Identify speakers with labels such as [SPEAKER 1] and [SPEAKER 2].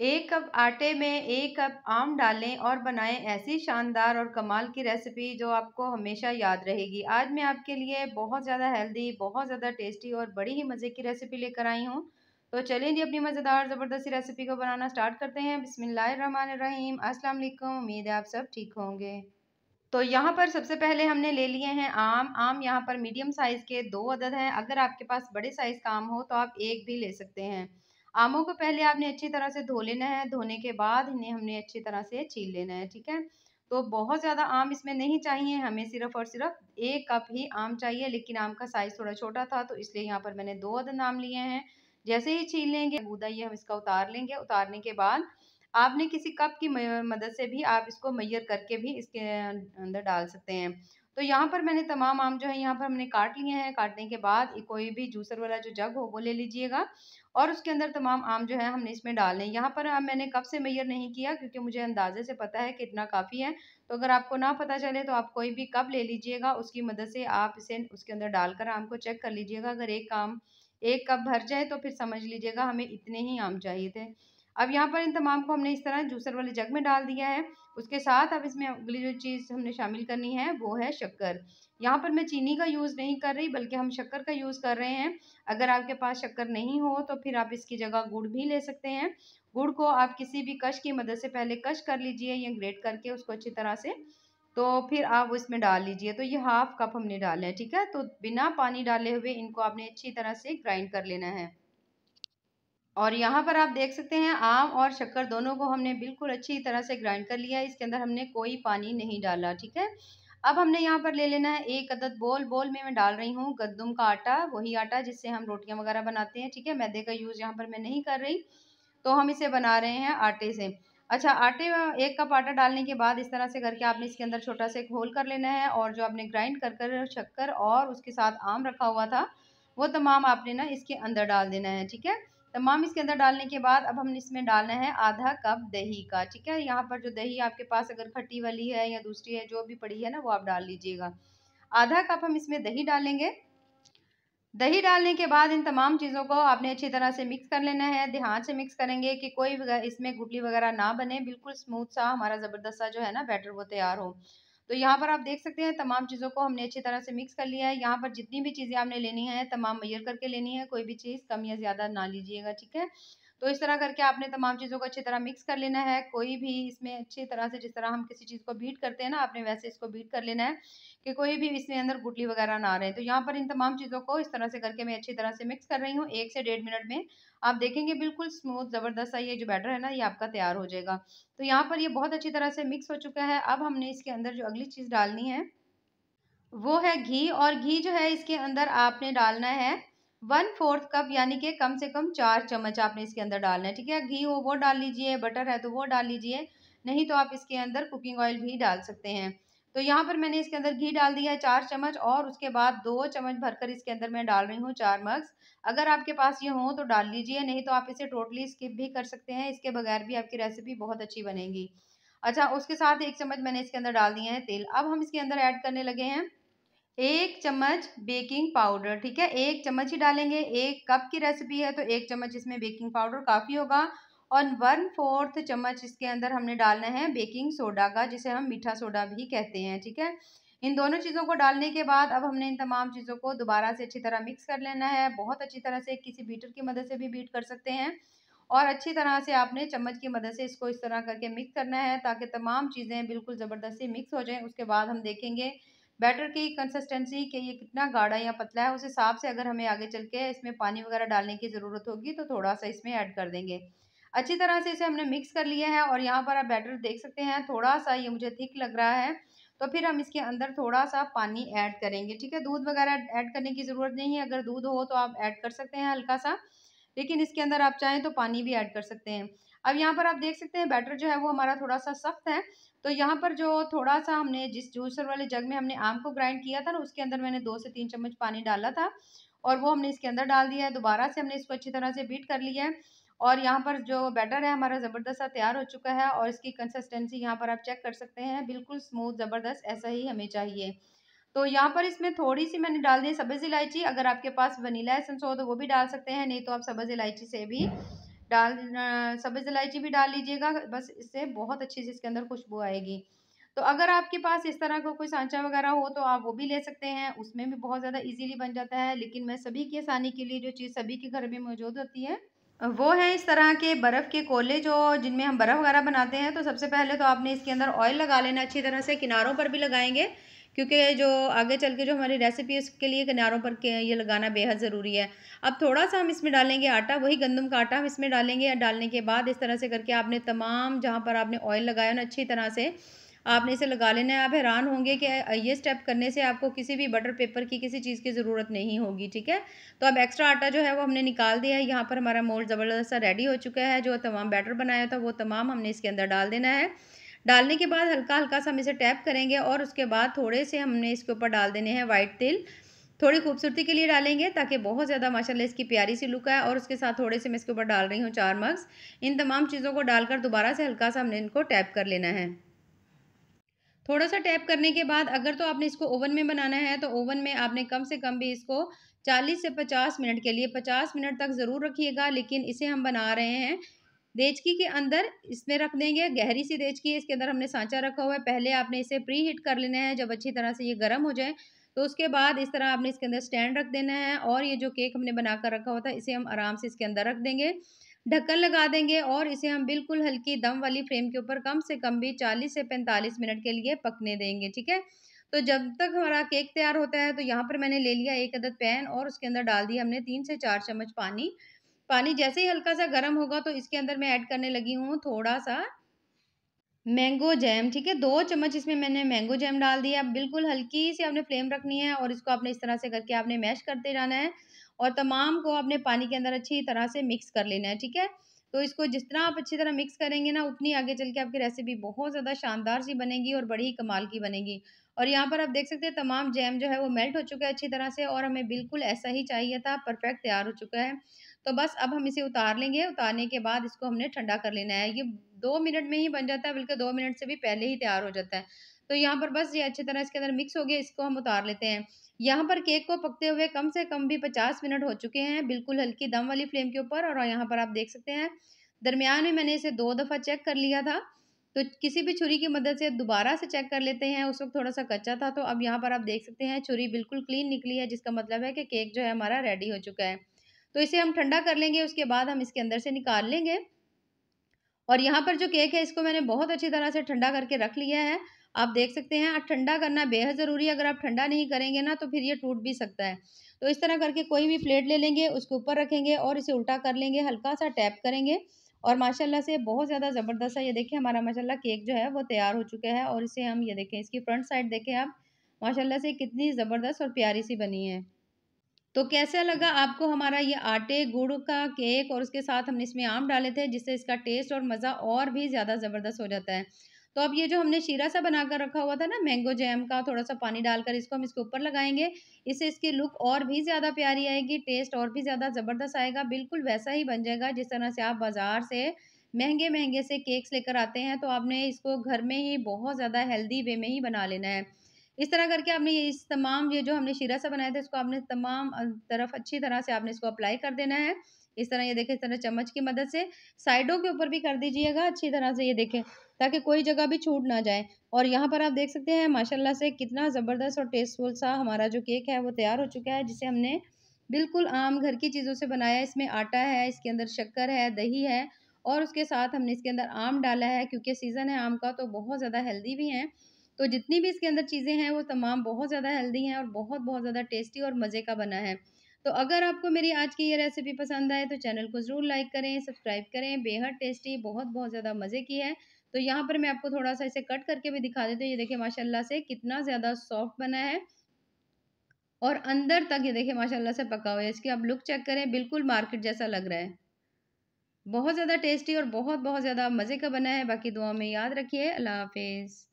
[SPEAKER 1] एक कप आटे में एक कप आम डालें और बनाएं ऐसी शानदार और कमाल की रेसिपी जो आपको हमेशा याद रहेगी आज मैं आपके लिए बहुत ज़्यादा हेल्दी बहुत ज़्यादा टेस्टी और बड़ी ही मज़े की रेसिपी लेकर आई हूँ तो चलें जी अपनी मज़ेदार ज़बरदस्ती रेसिपी को बनाना स्टार्ट करते हैं बिसमीम असल उम्मीद है आप सब ठीक होंगे तो यहाँ पर सबसे पहले हमने ले लिए हैं आम आम यहाँ पर मीडियम साइज़ के दो अदद हैं अगर आपके पास बड़े साइज़ का आम हो तो आप एक भी ले सकते हैं आमों को पहले आपने अच्छी तरह से धो लेना है धोने के बाद इन्हें हमने अच्छी तरह से छील लेना है ठीक है तो बहुत ज़्यादा आम इसमें नहीं चाहिए हमें सिर्फ और सिर्फ एक कप ही आम चाहिए लेकिन आम का साइज़ थोड़ा छोटा था तो इसलिए यहाँ पर मैंने दो अदन आम लिए हैं जैसे ही छील लेंगे गूदा ये हम इसका उतार लेंगे उतारने के बाद आपने किसी कप की मदद से भी आप इसको मैयर करके भी इसके अं, अंदर डाल सकते हैं तो यहाँ पर मैंने तमाम आम जो है यहाँ पर हमने काट लिए हैं काटने के बाद कोई भी जूसर वाला जो जग हो वो ले लीजिएगा और उसके अंदर तमाम आम जो है हमने इसमें डालने यहाँ पर अब मैंने कब से मैयर नहीं किया क्योंकि मुझे अंदाजे से पता है कि इतना काफ़ी है तो अगर आपको ना पता चले तो आप कोई भी कप ले लीजिएगा उसकी मदद से आप इसे उसके अंदर डालकर आम को चेक कर लीजिएगा अगर एक आम एक कप भर जाए तो फिर समझ लीजिएगा हमें इतने ही आम चाहिए थे अब यहाँ पर इन तमाम को हमने इस तरह जूसर वाले जग में डाल दिया है उसके साथ अब इसमें अगली जो चीज़ हमने शामिल करनी है वो है शक्कर यहाँ पर मैं चीनी का यूज़ नहीं कर रही बल्कि हम शक्कर का यूज़ कर रहे हैं अगर आपके पास शक्कर नहीं हो तो फिर आप इसकी जगह गुड़ भी ले सकते हैं गुड़ को आप किसी भी कश की मदद से पहले कश कर लीजिए या ग्रेट करके उसको अच्छी तरह से तो फिर आप उसमें डाल लीजिए तो ये हाफ कप हमने डाले है ठीक है तो बिना पानी डाले हुए इनको आपने अच्छी तरह से ग्राइंड कर लेना है और यहाँ पर आप देख सकते हैं आम और शक्कर दोनों को हमने बिल्कुल अच्छी तरह से ग्राइंड कर लिया इसके अंदर हमने कोई पानी नहीं डाला ठीक है अब हमने यहाँ पर ले लेना है एक अदद बोल बोल में मैं डाल रही हूँ गद्दम का आटा वही आटा जिससे हम रोटियाँ वगैरह बनाते हैं ठीक है मैदे का यूज़ यहाँ पर मैं नहीं कर रही तो हम इसे बना रहे हैं आटे से अच्छा आटे एक कप आटा डालने के बाद इस तरह से करके आपने इसके अंदर छोटा सा एक होल कर लेना है और जो आपने ग्राइंड कर कर शक्कर और उसके साथ आम रखा हुआ था वो तमाम आपने ना इसके अंदर डाल देना है ठीक है तमाम इसके अंदर डालने के बाद अब हमने इसमें डालना है आधा कप दही का ठीक है यहाँ पर जो दही आपके पास अगर खट्टी वाली है या दूसरी है जो भी पड़ी है ना वो आप डाल लीजिएगा आधा कप हम इसमें दही डालेंगे दही डालने के बाद इन तमाम चीज़ों को आपने अच्छी तरह से मिक्स कर लेना है ध्यान से मिक्स करेंगे कि कोई इसमें गुटली वगैरह ना बने बिल्कुल स्मूथ सा हमारा ज़बरदस्त सा जो है ना बैटर वो तैयार हो तो यहाँ पर आप देख सकते हैं तमाम चीज़ों को हमने अच्छी तरह से मिक्स कर लिया है यहाँ पर जितनी भी चीज़ें आपने लेनी है तमाम मैयर करके लेनी है कोई भी चीज़ कम या ज़्यादा ना लीजिएगा ठीक है तो इस तरह करके आपने तमाम चीज़ों को अच्छी तरह मिक्स कर लेना है कोई भी इसमें अच्छी तरह से जिस तरह हम किसी चीज़ को बीट करते हैं ना आपने वैसे इसको बीट कर लेना है कि कोई भी इसमें अंदर गुटली वगैरह ना रहे तो यहाँ पर इन तमाम चीज़ों को इस तरह से करके मैं अच्छी तरह से मिक्स कर रही हूँ एक से डेढ़ मिनट में आप देखेंगे बिल्कुल स्मूथ ज़बरदस्त है ये जो बैटर है ना ये आपका तैयार हो जाएगा तो यहाँ पर ये बहुत अच्छी तरह से मिक्स हो चुका है अब हमने इसके अंदर जो अगली चीज़ डालनी है वो है घी और घी जो है इसके अंदर आपने डालना है वन फोर्थ कप यानी कि कम से कम चार चम्मच आपने इसके अंदर डालना है ठीक है घी हो वो डाल लीजिए बटर है तो वो डाल लीजिए नहीं तो आप इसके अंदर कुकिंग ऑयल भी डाल सकते हैं तो यहाँ पर मैंने इसके अंदर घी डाल दिया है चार चम्मच और उसके बाद दो चम्मच भरकर इसके अंदर मैं डाल रही हूँ चार मग्स अगर आपके पास ये हो तो डाल लीजिए नहीं तो आप इसे टोटली स्किप भी कर सकते हैं इसके बगैर भी आपकी रेसिपी बहुत अच्छी बनेगी अच्छा उसके साथ एक चम्मच मैंने इसके अंदर डाल दिया है तेल अब हम इसके अंदर ऐड करने लगे हैं एक चम्मच बेकिंग पाउडर ठीक है एक चम्मच ही डालेंगे एक कप की रेसिपी है तो एक चम्मच इसमें बेकिंग पाउडर काफ़ी होगा और वन फोर्थ चम्मच इसके अंदर हमने डालना है बेकिंग सोडा का जिसे हम मीठा सोडा भी कहते हैं ठीक है इन दोनों चीज़ों को डालने के बाद अब हमने इन तमाम चीज़ों को दोबारा से अच्छी तरह मिक्स कर लेना है बहुत अच्छी तरह से किसी बीटर की मदद से भी बीट कर सकते हैं और अच्छी तरह से आपने चम्मच की मदद से इसको इस तरह करके मिक्स करना है ताकि तमाम चीज़ें बिल्कुल ज़बरदस्ती मिक्स हो जाएं उसके बाद हम देखेंगे बैटर की कंसिस्टेंसी कि ये कितना गाढ़ा या पतला है उस हिसाब से अगर हमें आगे चल के इसमें पानी वगैरह डालने की ज़रूरत होगी तो थोड़ा सा इसमें ऐड कर देंगे अच्छी तरह से इसे हमने मिक्स कर लिया है और यहाँ पर आप बैटर देख सकते हैं थोड़ा सा ये मुझे थिक लग रहा है तो फिर हम इसके अंदर थोड़ा सा पानी ऐड करेंगे ठीक है दूध वगैरह ऐड करने की ज़रूरत नहीं है अगर दूध हो तो आप ऐड कर सकते हैं हल्का सा लेकिन इसके अंदर आप चाहें तो पानी भी ऐड कर सकते हैं अब यहाँ पर आप देख सकते हैं बैटर जो है वो हमारा थोड़ा सा सख्त है तो यहाँ पर जो थोड़ा सा हमने जिस जूसर वाले जग में हमने आम को ग्राइंड किया था ना उसके अंदर मैंने दो से तीन चम्मच पानी डाला था और वो हमने इसके अंदर डाल दिया है दोबारा से हमने इसको अच्छी तरह से बीट कर लिया है और यहाँ पर जो बैटर है हमारा ज़बरदस्त सा तैयार हो चुका है और इसकी कंसिस्टेंसी यहाँ पर आप चेक कर सकते हैं बिल्कुल स्मूथ ज़बरदस्त ऐसा ही हमें चाहिए तो यहाँ पर इसमें थोड़ी सी मैंने डाल दी सब्ज़ इलायची अगर आपके पास वनीला एसेंस हो तो वो भी डाल सकते हैं नहीं तो आप सब्ज़ इलायची से भी डाल सब्ज़ इलायची भी डाल लीजिएगा बस इससे बहुत अच्छी से इसके अंदर खुशबू आएगी तो अगर आपके पास इस तरह का को कोई सांचा वगैरह हो तो आप वो भी ले सकते हैं उसमें भी बहुत ज़्यादा इजीली बन जाता है लेकिन मैं सभी की आसानी के लिए जो चीज़ सभी के घर में मौजूद होती है वो है इस तरह के बर्फ़ के कोले जो जिनमें हम बर्फ़ वगैरह बनाते हैं तो सबसे पहले तो आपने इसके अंदर ऑयल लगा लेना अच्छी तरह से किनारों पर भी लगाएंगे क्योंकि जो आगे चल के जो हमारी रेसिपी है उसके लिए किनारों पर ये लगाना बेहद ज़रूरी है अब थोड़ा सा हम इसमें डालेंगे आटा वही गंदम का आटा हम इसमें डालेंगे डालने के बाद इस तरह से करके आपने तमाम जहाँ पर आपने ऑयल लगाया ना अच्छी तरह से आपने इसे लगा लेना है आप हैरान होंगे कि ये स्टेप करने से आपको किसी भी बटर पेपर की किसी चीज़ की ज़रूरत नहीं होगी ठीक है तो अब एक्स्ट्रा आटा जो है वो हमने निकाल दिया है यहाँ पर हमारा मोल्ड ज़बरदस्त सा रेडी हो चुका है जो तमाम बैटर बनाया था वो तमाम हमने इसके अंदर डाल देना है डालने के बाद हल्का हल्का सा हम इसे टैप करेंगे और उसके बाद थोड़े से हमने इसके ऊपर डाल देने हैं वाइट तिल थोड़ी खूबसूरती के लिए डालेंगे ताकि बहुत ज़्यादा माशाल्लाह इसकी प्यारी सी लुक है और उसके साथ थोड़े से मैं इसके ऊपर डाल रही हूँ चार मग्स इन तमाम चीज़ों को डालकर दोबारा से हल्का सा हमने इनको टैप कर लेना है थोड़ा सा टैप करने के बाद अगर तो आपने इसको ओवन में बनाना है तो ओवन में आपने कम से कम भी इसको 40 से 50 मिनट के लिए 50 मिनट तक ज़रूर रखिएगा लेकिन इसे हम बना रहे हैं देचकी के अंदर इसमें रख देंगे गहरी सी देचकी है इसके अंदर हमने सांचा रखा हुआ है पहले आपने इसे प्री हीट कर लेना है जब अच्छी तरह से ये गर्म हो जाए तो उसके बाद इस तरह आपने इसके अंदर स्टैंड रख देना है और ये जो केक हमने बना कर रखा हुआ था इसे हम आराम से इसके अंदर रख देंगे ढक्कन लगा देंगे और इसे हम बिल्कुल हल्की दम वाली फ्रेम के ऊपर कम से कम भी चालीस से पैंतालीस मिनट के लिए पकने देंगे ठीक है तो जब तक हमारा केक तैयार होता है तो यहाँ पर मैंने ले लिया एक अदद पैन और उसके अंदर डाल दिया हमने तीन से चार चम्मच पानी पानी जैसे ही हल्का सा गर्म होगा तो इसके अंदर मैं ऐड करने लगी हूँ थोड़ा सा मैंगो जैम ठीक है दो चम्मच इसमें मैंने मैंगो जैम डाल दिया बिल्कुल हल्की सी आपने फ्लेम रखनी है और इसको आपने इस तरह से करके आपने मैश करते जाना है और तमाम को आपने पानी के अंदर अच्छी तरह से मिक्स कर लेना है ठीक है तो इसको जिस तरह आप अच्छी तरह मिक्स करेंगे ना उतनी आगे चल के आपकी रेसिपी बहुत ज़्यादा शानदार सी बनेगी और बड़ी ही कमाल की बनेगी और यहाँ पर आप देख सकते हैं तमाम जैम जो है वो मेल्ट हो चुका है अच्छी तरह से और हमें बिल्कुल ऐसा ही चाहिए था परफेक्ट तैयार हो चुका है तो बस अब हम इसे उतार लेंगे उतारने के बाद इसको हमने ठंडा कर लेना है ये दो मिनट में ही बन जाता है बल्कि दो मिनट से भी पहले ही तैयार हो जाता है तो यहाँ पर बस ये अच्छी तरह इसके अंदर मिक्स हो गया इसको हम उतार लेते हैं यहाँ पर केक को पकते हुए कम से कम भी पचास मिनट हो चुके हैं बिल्कुल हल्की दम वाली फ्लेम के ऊपर और यहाँ पर आप देख सकते हैं दरमियान में मैंने इसे दो दफ़ा चेक कर लिया था तो किसी भी छुरी की मदद से दोबारा से चेक कर लेते हैं उस वक्त थोड़ा सा कच्चा था तो अब यहाँ पर आप देख सकते हैं छुरी बिल्कुल क्लीन निकली है जिसका मतलब है कि केक जो है हमारा रेडी हो चुका है तो इसे हम ठंडा कर लेंगे उसके बाद हम इसके अंदर से निकाल लेंगे और यहाँ पर जो केक है इसको मैंने बहुत अच्छी तरह से ठंडा करके रख लिया है आप देख सकते हैं ठंडा करना बेहद ज़रूरी है अगर आप ठंडा नहीं करेंगे ना तो फिर ये टूट भी सकता है तो इस तरह करके कोई भी प्लेट ले लेंगे उसके ऊपर रखेंगे और इसे उल्टा कर लेंगे हल्का सा टैप करेंगे और माशाल्लाह से बहुत ज़्यादा ज़बरदस्त है ये देखिए हमारा माशाल्लाह केक जो है वो तैयार हो चुका है और इसे हम ये देखें इसकी फ्रंट साइड देखें आप माशाल्लाह से कितनी ज़बरदस्त और प्यारी सी बनी है तो कैसा लगा आपको हमारा ये आटे गुड़ का केक और उसके साथ हमने इसमें आम डाले थे जिससे इसका टेस्ट और मज़ा और भी ज़्यादा ज़बरदस्त हो जाता है तो अब ये जो हमने शीरा सा बनाकर रखा हुआ था ना मैंगो जैम का थोड़ा सा पानी डालकर इसको हम इसके ऊपर लगाएंगे इससे इसकी लुक और भी ज़्यादा प्यारी आएगी टेस्ट और भी ज़्यादा ज़बरदस्त आएगा बिल्कुल वैसा ही बन जाएगा जिस तरह से आप बाज़ार से महंगे महंगे से केक्स लेकर आते हैं तो आपने इसको घर में ही बहुत ज़्यादा हेल्दी वे में ही बना लेना है इस तरह करके आपने ये इस तमाम ये जो हमने शीरा सा बनाया था इसको आपने तमाम तरफ अच्छी तरह से आपने इसको अप्लाई कर देना है इस तरह ये देखें इस तरह चम्मच की मदद से साइडों के ऊपर भी कर दीजिएगा अच्छी तरह से ये देखें ताकि कोई जगह भी छूट ना जाए और यहाँ पर आप देख सकते हैं माशाल्लाह से कितना ज़बरदस्त और टेस्टफुल सा हमारा जो केक है वो तैयार हो चुका है जिसे हमने बिल्कुल आम घर की चीज़ों से बनाया इसमें आटा है इसके अंदर शक्कर है दही है और उसके साथ हमने इसके अंदर आम डाला है क्योंकि सीज़न है आम का तो बहुत ज़्यादा हेल्दी भी हैं तो जितनी भी इसके अंदर चीज़ें हैं वो तमाम बहुत ज़्यादा हेल्दी हैं और बहुत बहुत ज़्यादा टेस्टी और मज़े का बना है तो अगर आपको मेरी आज की ये रेसिपी पसंद आए तो चैनल को ज़रूर लाइक करें सब्सक्राइब करें बेहद टेस्टी बहुत बहुत ज़्यादा मज़े की है तो यहाँ पर मैं आपको थोड़ा सा इसे कट करके भी दिखा देती हूँ ये देखिए माशाल्लाह से कितना ज़्यादा सॉफ्ट बना है और अंदर तक ये देखिए माशाल्लाह से पका हुआ है इसकी आप लुक चेक करें बिल्कुल मार्केट जैसा लग रहा है बहुत ज़्यादा टेस्टी और बहुत बहुत ज़्यादा मज़े का बना है बाकी दुआ में याद रखिए अल्लाह हाफिज़